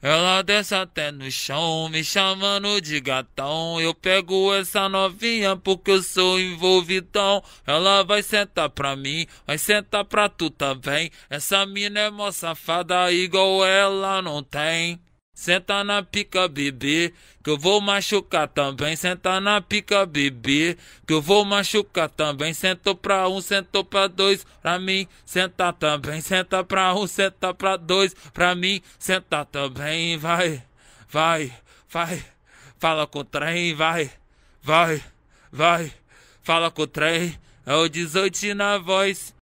Ela desce até no chão, me chamando de gatão. Eu pego essa novinha porque eu sou envolvidão. Ela vai sentar pra mim, vai sentar pra tu também. Essa mina é mó safada, igual ela não tem. Senta na pica, bebê, que eu vou machucar também. Senta na pica, bebê, que eu vou machucar também. Sentou pra um, sentou pra dois, pra mim, senta também. Senta pra um, senta pra dois, pra mim, senta também. Vai, vai, vai, fala com o trem, vai, vai, vai, fala com o trem. É o 18 na voz.